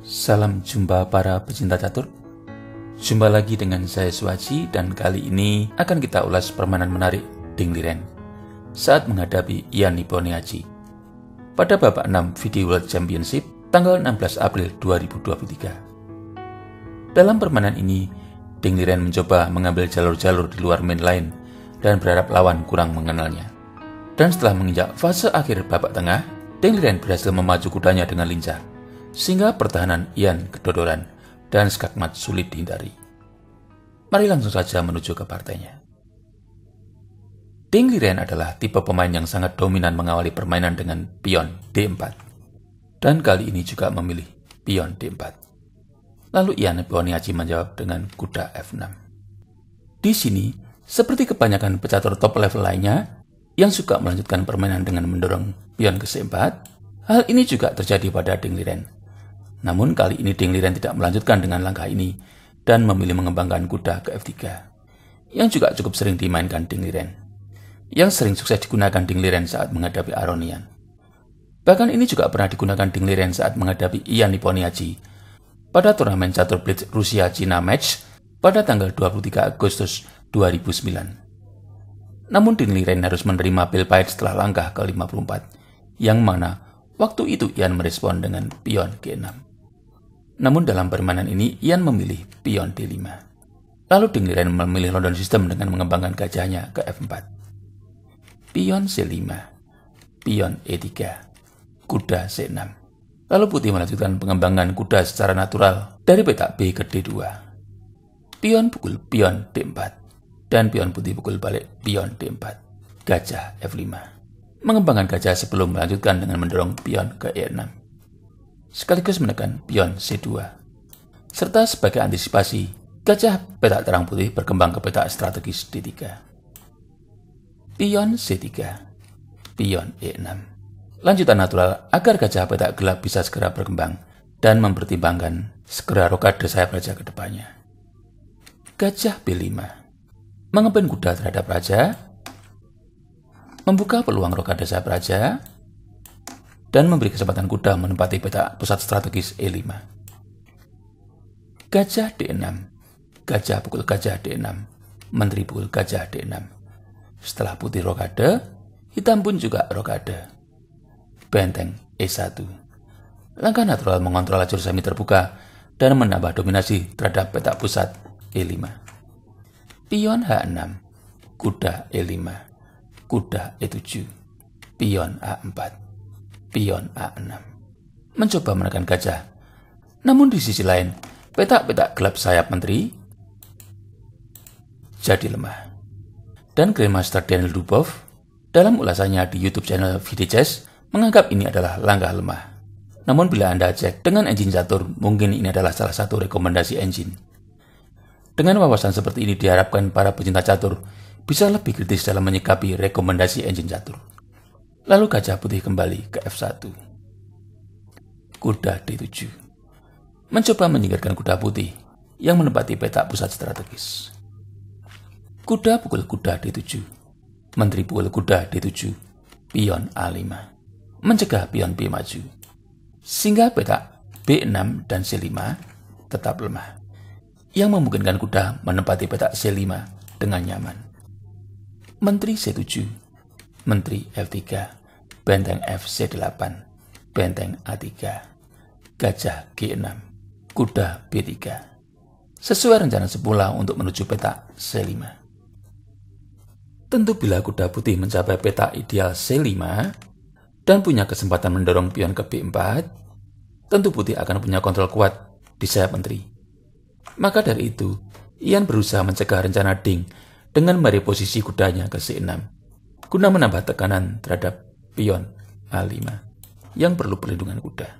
Salam jumpa para pecinta catur. Jumpa lagi dengan saya Suwaji dan kali ini akan kita ulas permainan menarik Ding Liren saat menghadapi Yani Boniaji. Pada babak 6 Video World Championship tanggal 16 April 2023. Dalam permainan ini, Ding Liren mencoba mengambil jalur-jalur di luar main lain dan berharap lawan kurang mengenalnya. Dan setelah menginjak fase akhir babak tengah, Ding Liren berhasil memacu kudanya dengan lincah sehingga pertahanan Ian kedodoran dan skakmat sulit dihindari. Mari langsung saja menuju ke partainya. Ding Liren adalah tipe pemain yang sangat dominan mengawali permainan dengan pion D4. Dan kali ini juga memilih pion D4. Lalu Ian Boniaci menjawab dengan kuda F6. Di sini, seperti kebanyakan pecatur top level lainnya, yang suka melanjutkan permainan dengan mendorong pion ke C4, hal ini juga terjadi pada Ding Liren. Namun kali ini Deng Liren tidak melanjutkan dengan langkah ini dan memilih mengembangkan kuda ke F3, yang juga cukup sering dimainkan Deng Liren, yang sering sukses digunakan Deng Liren saat menghadapi Aronian. Bahkan ini juga pernah digunakan Deng Liren saat menghadapi Ian Niponiaji pada turnamen catur blitz Rusia-Cina match pada tanggal 23 Agustus 2009. Namun Deng Liren harus menerima pil pahit setelah langkah ke-54, yang mana waktu itu Ian merespon dengan pion G6. Namun dalam permainan ini, Ian memilih pion D5. Lalu Dengrian memilih London System dengan mengembangkan gajahnya ke F4. Pion C5, pion E3, kuda C6. Lalu putih melanjutkan pengembangan kuda secara natural dari petak B ke D2. Pion pukul pion D4, dan pion putih pukul balik pion D4, gajah F5. Mengembangkan gajah sebelum melanjutkan dengan mendorong pion ke E6 sekaligus menekan pion C2. Serta sebagai antisipasi, gajah petak terang putih berkembang ke petak strategis D3. Pion C3, pion E6. Lanjutan natural agar gajah petak gelap bisa segera berkembang dan mempertimbangkan segera rokade saya raja ke depannya. Gajah B5 mengepin kuda terhadap raja, membuka peluang rokade saya raja, dan memberi kesempatan kuda menempati peta pusat strategis E5. Gajah D6. Gajah pukul gajah D6. Menteri pukul gajah D6. Setelah putih rokade, hitam pun juga rokade. Benteng E1. Langkah natural mengontrol lajur semi terbuka dan menambah dominasi terhadap peta pusat E5. Pion H6. Kuda E5. Kuda E7. Pion A4 pion A6. Mencoba menekan gajah. Namun di sisi lain, petak-petak gelap sayap menteri jadi lemah. Dan Grandmaster Daniel Dubov dalam ulasannya di YouTube channel VDJS menganggap ini adalah langkah lemah. Namun bila Anda cek dengan engine catur, mungkin ini adalah salah satu rekomendasi engine. Dengan wawasan seperti ini diharapkan para pecinta catur bisa lebih kritis dalam menyikapi rekomendasi engine catur. Lalu gajah putih kembali ke F1. Kuda D7 mencoba menyingkirkan kuda putih yang menempati petak pusat strategis. Kuda pukul kuda D7, menteri pukul kuda D7, pion A5, mencegah pion B maju, sehingga petak B6 dan C5 tetap lemah, yang memungkinkan kuda menempati petak C5 dengan nyaman. Menteri C7 Menteri F3, Benteng FC8, Benteng A3, Gajah G6, Kuda B3. Sesuai rencana semula untuk menuju petak C5. Tentu bila kuda putih mencapai peta ideal C5 dan punya kesempatan mendorong pion ke B4, tentu putih akan punya kontrol kuat di sayap menteri. Maka dari itu, Ian berusaha mencegah rencana Ding dengan mereposisi kudanya ke C6 guna menambah tekanan terhadap pion A5 yang perlu perlindungan kuda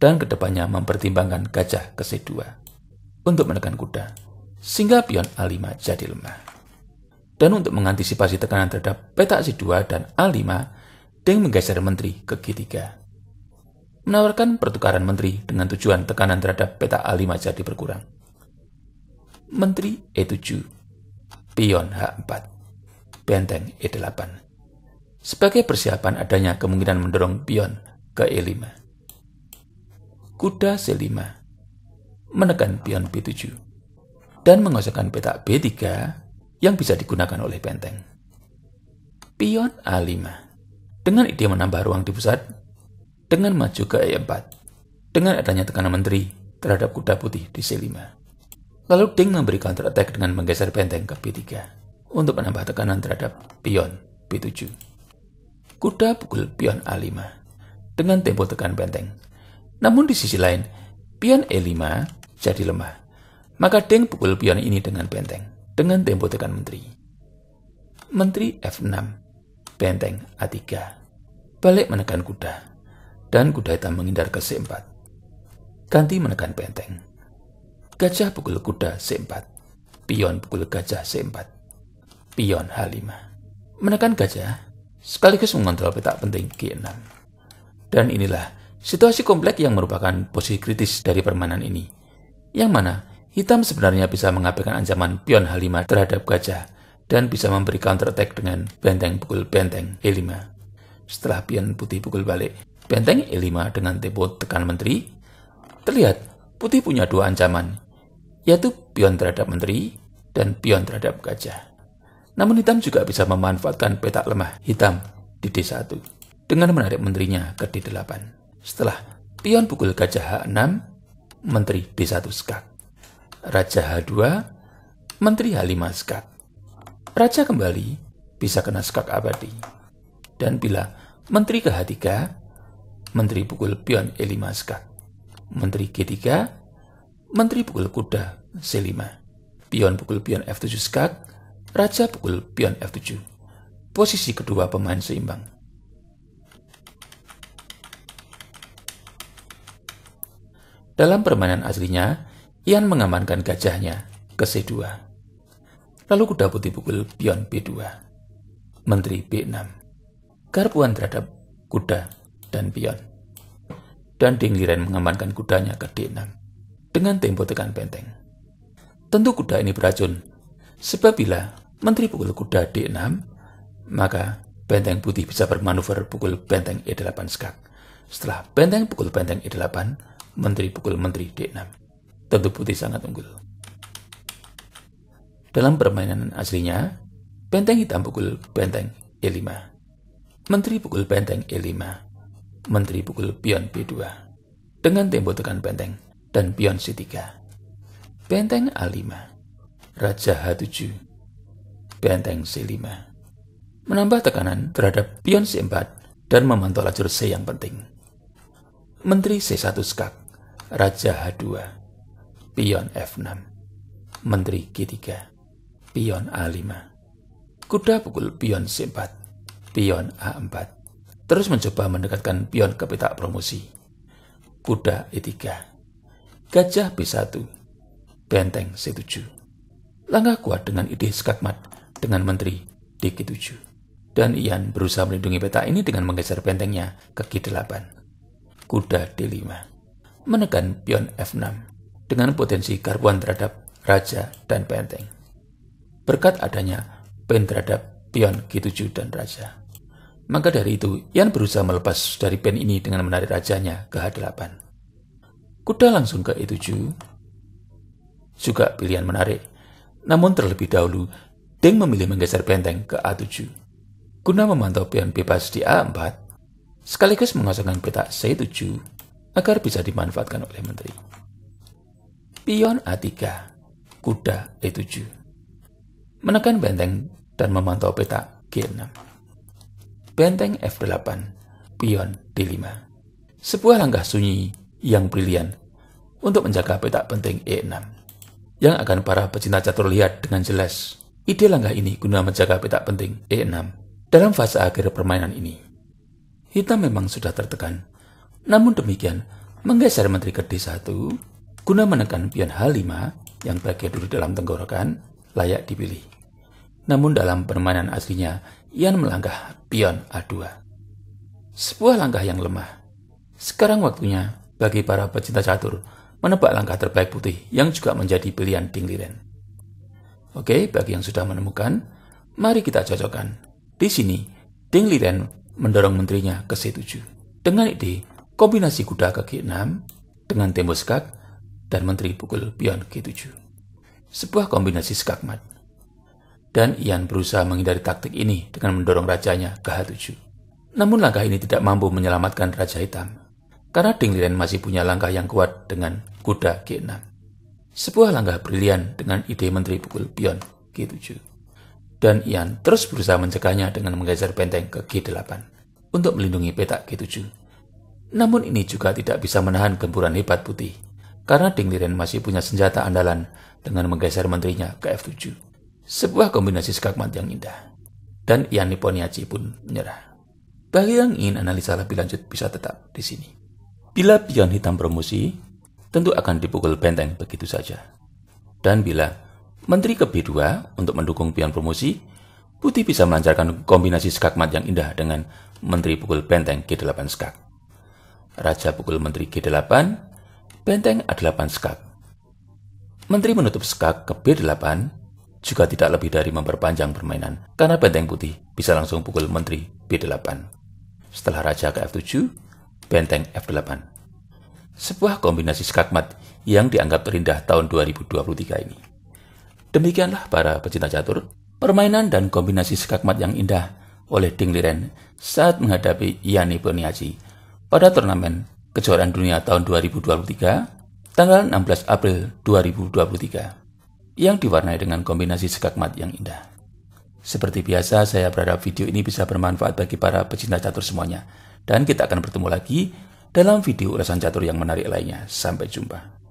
dan kedepannya mempertimbangkan gajah ke C2 untuk menekan kuda sehingga pion A5 jadi lemah. Dan untuk mengantisipasi tekanan terhadap petak C2 dan A5, Deng menggeser menteri ke G3. Menawarkan pertukaran menteri dengan tujuan tekanan terhadap peta A5 jadi berkurang. Menteri E7, pion H4, benteng E8, sebagai persiapan adanya kemungkinan mendorong pion ke E5. Kuda C5 menekan pion B7 dan mengosongkan petak B3 yang bisa digunakan oleh benteng. Pion A5 dengan ide menambah ruang di pusat dengan maju ke E4 dengan adanya tekanan menteri terhadap kuda putih di C5. Lalu Deng memberi counter attack dengan menggeser benteng ke B3 untuk menambah tekanan terhadap pion B7 kuda pukul pion A5 dengan tempo tekan benteng. Namun di sisi lain, pion E5 jadi lemah. Maka Deng pukul pion ini dengan benteng, dengan tempo tekan menteri. Menteri F6, benteng A3, balik menekan kuda, dan kuda hitam menghindar ke C4. Ganti menekan benteng. Gajah pukul kuda C4, pion pukul gajah C4, pion H5. Menekan gajah, sekaligus mengontrol peta penting G6. Dan inilah situasi kompleks yang merupakan posisi kritis dari permainan ini, yang mana hitam sebenarnya bisa mengabaikan ancaman pion H5 terhadap gajah dan bisa memberi counter attack dengan benteng pukul benteng E5. Setelah pion putih pukul balik, benteng E5 dengan tempo tekan menteri, terlihat putih punya dua ancaman, yaitu pion terhadap menteri dan pion terhadap gajah. Namun hitam juga bisa memanfaatkan petak lemah hitam di D1 dengan menarik menterinya ke D8. Setelah pion pukul gajah H6, menteri D1 skak. Raja H2, menteri H5 skak. Raja kembali bisa kena skak abadi. Dan bila menteri ke H3, menteri pukul pion E5 skak. Menteri G3, menteri pukul kuda C5. Pion pukul pion F7 skak, Raja pukul pion F7. Posisi kedua pemain seimbang. Dalam permainan aslinya, Ian mengamankan gajahnya ke C2. Lalu kuda putih pukul pion B2. Menteri B6. Garpuan terhadap kuda dan pion. Dan Ding mengamankan kudanya ke D6 dengan tempo tekan benteng. Tentu kuda ini beracun Sebab bila menteri pukul kuda D6, maka benteng putih bisa bermanuver pukul benteng E8 skak. Setelah benteng pukul benteng E8, menteri pukul menteri D6. Tentu putih sangat unggul. Dalam permainan aslinya, benteng hitam pukul benteng E5. Menteri pukul benteng E5. Menteri pukul pion B2. Dengan tembok tekan benteng dan pion C3. Benteng A5 Raja H7, Benteng C5, menambah tekanan terhadap pion C4 dan memantau lajur C yang penting. Menteri C1 skak, Raja H2, pion F6, Menteri G3, pion A5, kuda pukul pion C4, pion A4, terus mencoba mendekatkan pion ke peta promosi, kuda E3, gajah B1, benteng C7. Langkah kuat dengan ide skakmat dengan Menteri DK7. Dan Ian berusaha melindungi peta ini dengan menggeser bentengnya ke G8. Kuda D5. Menekan pion F6 dengan potensi karbuan terhadap raja dan benteng. Berkat adanya pen terhadap pion G7 dan raja. Maka dari itu, Ian berusaha melepas dari pen ini dengan menarik rajanya ke H8. Kuda langsung ke E7, juga pilihan menarik namun terlebih dahulu, Deng memilih menggeser benteng ke A7 guna memantau pion bebas di A4 sekaligus mengosongkan peta C7 agar bisa dimanfaatkan oleh menteri. Pion A3, kuda E7, menekan benteng dan memantau peta G6. Benteng F8, pion D5. Sebuah langkah sunyi yang brilian untuk menjaga peta penting E6 yang akan para pecinta catur lihat dengan jelas. Ide langkah ini guna menjaga petak penting E6 dalam fase akhir permainan ini. Hitam memang sudah tertekan, namun demikian menggeser menteri ke D1 guna menekan pion H5 yang bagian dulu dalam tenggorokan layak dipilih. Namun dalam permainan aslinya, Ian melangkah pion A2. Sebuah langkah yang lemah. Sekarang waktunya bagi para pecinta catur menebak langkah terbaik putih yang juga menjadi pilihan Ding Liren. Oke, bagi yang sudah menemukan, mari kita cocokkan. Di sini, Ding Liren mendorong menterinya ke C7 dengan ide kombinasi kuda ke G6 dengan tempo skak dan menteri pukul pion G7. Sebuah kombinasi skakmat. Dan Ian berusaha menghindari taktik ini dengan mendorong rajanya ke H7. Namun langkah ini tidak mampu menyelamatkan Raja Hitam karena Ding Liren masih punya langkah yang kuat dengan kuda G6. Sebuah langkah brilian dengan ide Menteri pukul pion G7. Dan Ian terus berusaha mencegahnya dengan menggeser benteng ke G8 untuk melindungi petak G7. Namun ini juga tidak bisa menahan gempuran hebat putih, karena Ding Liren masih punya senjata andalan dengan menggeser menterinya ke F7. Sebuah kombinasi skakmat yang indah. Dan Ian Niponiachi pun menyerah. Bagi yang ingin analisa lebih lanjut bisa tetap di sini. Bila pion hitam promosi, tentu akan dipukul benteng begitu saja. Dan bila Menteri ke B2 untuk mendukung pion promosi, Putih bisa melancarkan kombinasi skakmat yang indah dengan Menteri pukul benteng G8 skak. Raja pukul Menteri G8, benteng A8 skak. Menteri menutup skak ke B8 juga tidak lebih dari memperpanjang permainan karena benteng putih bisa langsung pukul Menteri B8. Setelah Raja ke F7, Benteng F8. Sebuah kombinasi skakmat yang dianggap terindah tahun 2023 ini. Demikianlah para pecinta catur, permainan dan kombinasi skakmat yang indah oleh Ding Liren saat menghadapi Yani Boniaci pada turnamen kejuaraan dunia tahun 2023 tanggal 16 April 2023 yang diwarnai dengan kombinasi skakmat yang indah. Seperti biasa, saya berharap video ini bisa bermanfaat bagi para pecinta catur semuanya. Dan kita akan bertemu lagi dalam video ulasan catur yang menarik lainnya. Sampai jumpa.